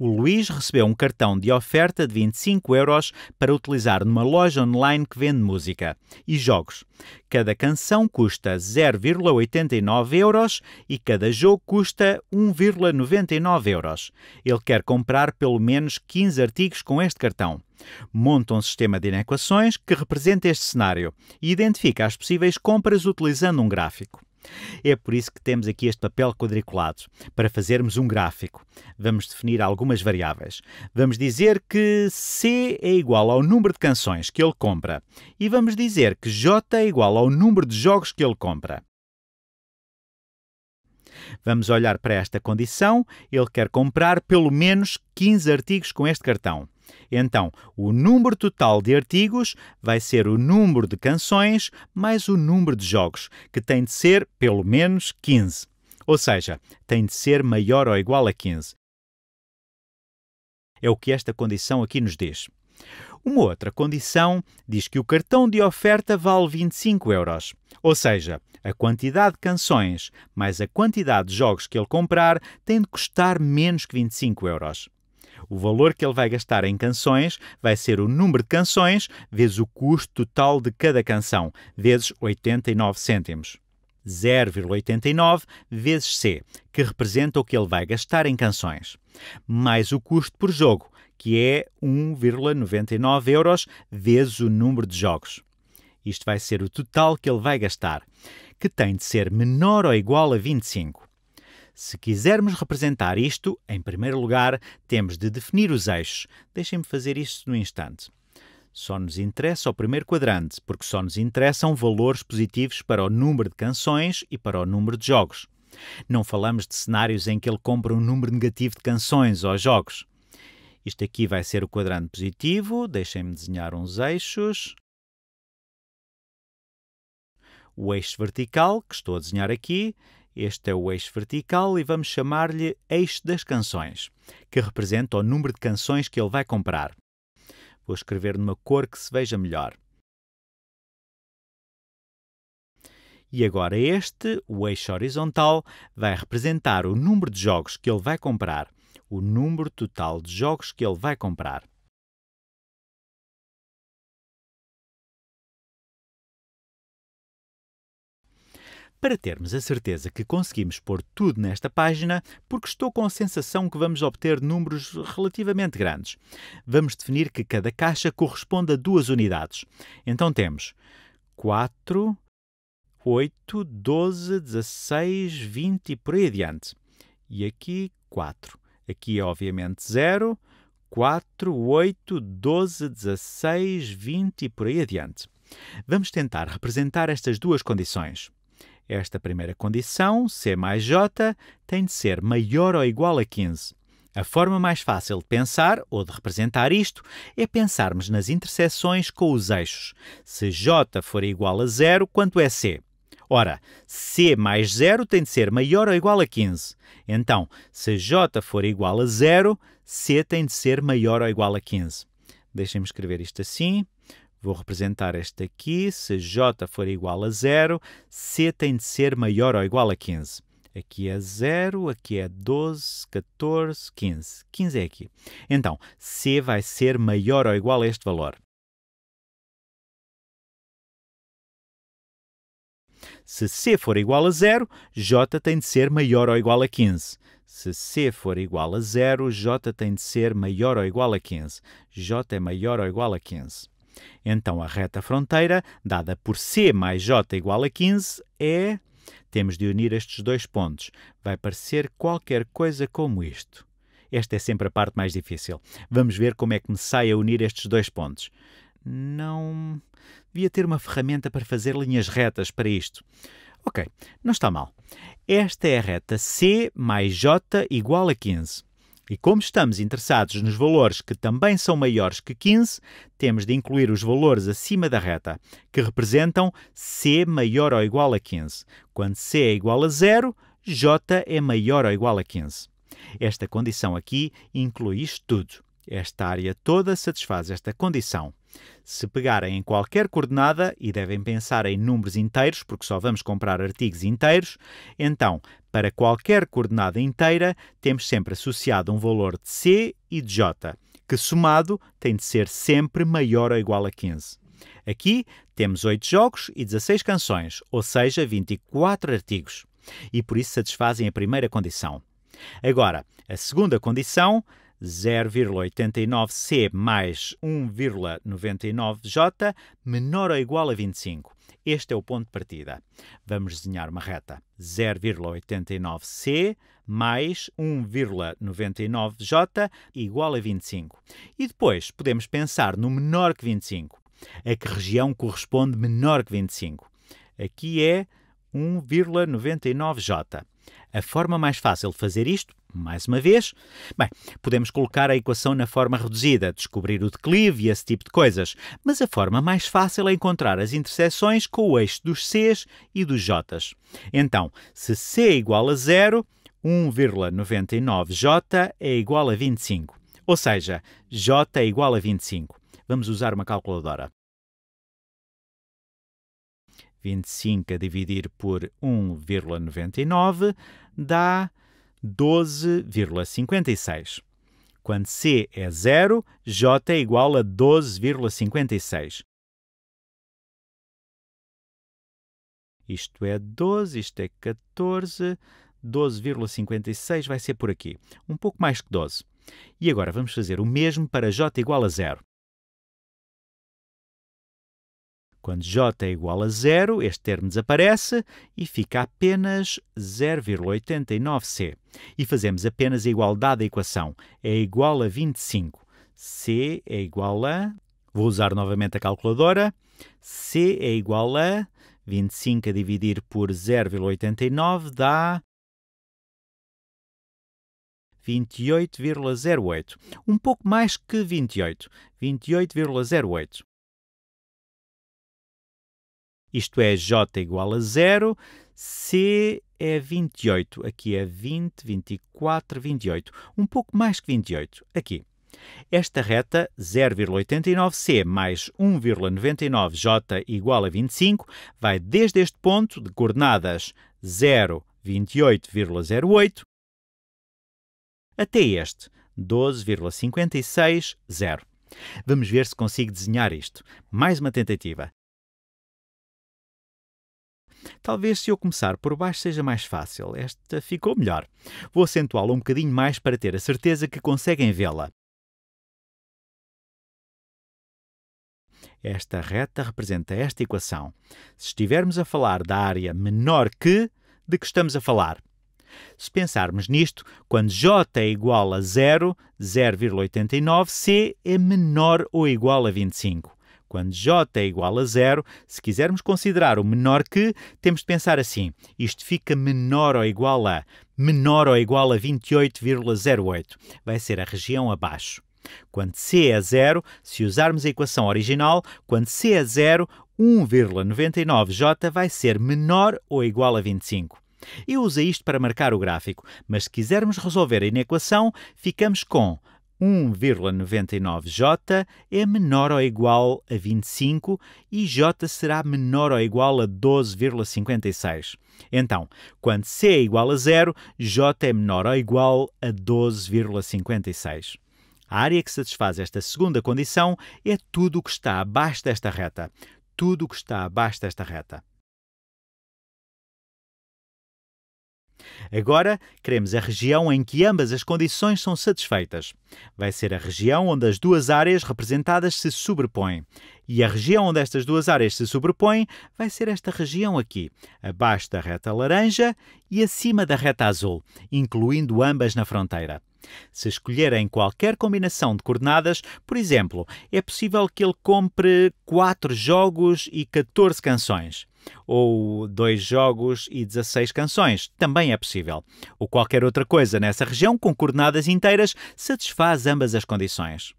O Luís recebeu um cartão de oferta de 25 euros para utilizar numa loja online que vende música e jogos. Cada canção custa 0,89 euros e cada jogo custa 1,99 euros. Ele quer comprar pelo menos 15 artigos com este cartão. Monta um sistema de inequações que representa este cenário e identifica as possíveis compras utilizando um gráfico. É por isso que temos aqui este papel quadriculado, para fazermos um gráfico. Vamos definir algumas variáveis. Vamos dizer que C é igual ao número de canções que ele compra e vamos dizer que J é igual ao número de jogos que ele compra. Vamos olhar para esta condição. Ele quer comprar pelo menos 15 artigos com este cartão. Então, o número total de artigos vai ser o número de canções mais o número de jogos, que tem de ser pelo menos 15. Ou seja, tem de ser maior ou igual a 15. É o que esta condição aqui nos diz. Uma outra condição diz que o cartão de oferta vale 25 euros, ou seja, a quantidade de canções mais a quantidade de jogos que ele comprar tem de custar menos que 25 euros. O valor que ele vai gastar em canções vai ser o número de canções vezes o custo total de cada canção, vezes 89 cêntimos. 0,89 vezes C, que representa o que ele vai gastar em canções, mais o custo por jogo, que é 1,99 euros vezes o número de jogos. Isto vai ser o total que ele vai gastar, que tem de ser menor ou igual a 25. Se quisermos representar isto, em primeiro lugar, temos de definir os eixos. Deixem-me fazer isto no instante. Só nos interessa o primeiro quadrante, porque só nos interessam valores positivos para o número de canções e para o número de jogos. Não falamos de cenários em que ele compra um número negativo de canções ou jogos. Isto aqui vai ser o quadrante positivo, deixem-me desenhar uns eixos. O eixo vertical, que estou a desenhar aqui, este é o eixo vertical e vamos chamar-lhe eixo das canções, que representa o número de canções que ele vai comprar. Vou escrever numa cor que se veja melhor. E agora este, o eixo horizontal, vai representar o número de jogos que ele vai comprar, o número total de jogos que ele vai comprar. para termos a certeza que conseguimos pôr tudo nesta página, porque estou com a sensação que vamos obter números relativamente grandes. Vamos definir que cada caixa corresponde a duas unidades. Então temos 4, 8, 12, 16, 20 e por aí adiante. E aqui 4. Aqui é obviamente 0, 4, 8, 12, 16, 20 e por aí adiante. Vamos tentar representar estas duas condições. Esta primeira condição, C mais J, tem de ser maior ou igual a 15. A forma mais fácil de pensar ou de representar isto é pensarmos nas interseções com os eixos. Se J for igual a zero, quanto é C? Ora, C mais zero tem de ser maior ou igual a 15. Então, se J for igual a zero, C tem de ser maior ou igual a 15. Deixem-me escrever isto assim. Vou representar esta aqui. Se J for igual a 0, C tem de ser maior ou igual a 15. Aqui é 0, aqui é 12, 14, 15. 15 é aqui. Então, C vai ser maior ou igual a este valor. Se C for igual a 0, J tem de ser maior ou igual a 15. Se C for igual a 0, J tem de ser maior ou igual a 15. J é maior ou igual a 15. Então a reta fronteira, dada por C mais J igual a 15, é. Temos de unir estes dois pontos. Vai parecer qualquer coisa como isto. Esta é sempre a parte mais difícil. Vamos ver como é que me sai a unir estes dois pontos. Não. Devia ter uma ferramenta para fazer linhas retas para isto. Ok, não está mal. Esta é a reta C mais J igual a 15. E como estamos interessados nos valores que também são maiores que 15, temos de incluir os valores acima da reta, que representam C maior ou igual a 15. Quando C é igual a zero, J é maior ou igual a 15. Esta condição aqui inclui isto tudo. Esta área toda satisfaz esta condição. Se pegarem em qualquer coordenada, e devem pensar em números inteiros, porque só vamos comprar artigos inteiros, então, para qualquer coordenada inteira, temos sempre associado um valor de C e de J, que somado tem de ser sempre maior ou igual a 15. Aqui temos 8 jogos e 16 canções, ou seja, 24 artigos, e por isso satisfazem a primeira condição. Agora, a segunda condição 0,89C mais 1,99J menor ou igual a 25. Este é o ponto de partida. Vamos desenhar uma reta. 0,89C mais 1,99J igual a 25. E depois podemos pensar no menor que 25. A que região corresponde menor que 25? Aqui é 1,99J. A forma mais fácil de fazer isto mais uma vez. Bem, podemos colocar a equação na forma reduzida, descobrir o declive e esse tipo de coisas, mas a forma mais fácil é encontrar as interseções com o eixo dos Cs e dos Js. Então, se C é igual a zero, 1,99J é igual a 25. Ou seja, J é igual a 25. Vamos usar uma calculadora. 25 a dividir por 1,99 dá 12,56. Quando C é zero, J é igual a 12,56. Isto é 12, isto é 14, 12,56 vai ser por aqui, um pouco mais que 12. E agora vamos fazer o mesmo para J igual a zero. Quando j é igual a zero, este termo desaparece e fica apenas 0,89c. E fazemos apenas a igualdade da equação. É igual a 25. c é igual a... Vou usar novamente a calculadora. c é igual a... 25 a dividir por 0,89 dá 28,08. Um pouco mais que 28. 28,08 isto é J igual a 0, C é 28, aqui é 20, 24, 28, um pouco mais que 28, aqui. Esta reta 0,89C mais 1,99J igual a 25 vai desde este ponto de coordenadas 0, 28,08 até este 12,560. Vamos ver se consigo desenhar isto. Mais uma tentativa. Talvez se eu começar por baixo seja mais fácil. Esta ficou melhor. Vou acentuá-la um bocadinho mais para ter a certeza que conseguem vê-la. Esta reta representa esta equação. Se estivermos a falar da área menor que, de que estamos a falar? Se pensarmos nisto, quando J é igual a 0, 0,89, C é menor ou igual a 25. Quando j é igual a zero, se quisermos considerar o menor que, temos de pensar assim: isto fica menor ou igual a menor ou igual a 28,08. Vai ser a região abaixo. Quando c é zero, se usarmos a equação original, quando c é zero, 1,99j vai ser menor ou igual a 25. Eu usei isto para marcar o gráfico, mas se quisermos resolver a inequação, ficamos com 1,99J é menor ou igual a 25 e J será menor ou igual a 12,56. Então, quando C é igual a zero, J é menor ou igual a 12,56. A área que satisfaz esta segunda condição é tudo o que está abaixo desta reta. Tudo o que está abaixo desta reta. Agora queremos a região em que ambas as condições são satisfeitas. Vai ser a região onde as duas áreas representadas se sobrepõem. E a região onde estas duas áreas se sobrepõem vai ser esta região aqui, abaixo da reta laranja e acima da reta azul, incluindo ambas na fronteira. Se escolherem qualquer combinação de coordenadas, por exemplo, é possível que ele compre 4 jogos e 14 canções ou dois jogos e 16 canções. Também é possível. Ou qualquer outra coisa nessa região com coordenadas inteiras satisfaz ambas as condições.